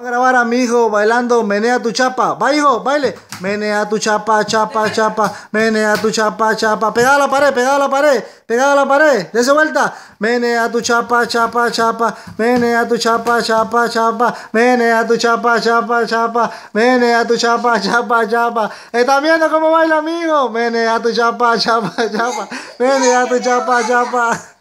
a grabar a mi hijo bailando Menea tu chapa. Va, hijo, baile. Menea tu chapa, chapa, chapa. Menea tu chapa, chapa. Pegada a la pared, pegada a la pared. Pegada a la pared. Dese vuelta. Menea tu chapa, chapa, chapa. Menea tu chapa, chapa, chapa. Menea tu chapa, chapa, chapa. Menea tu chapa, chapa, chapa. estás viendo cómo baila, amigo? Menea tu chapa, chapa, chapa. Menea tu chapa, chapa.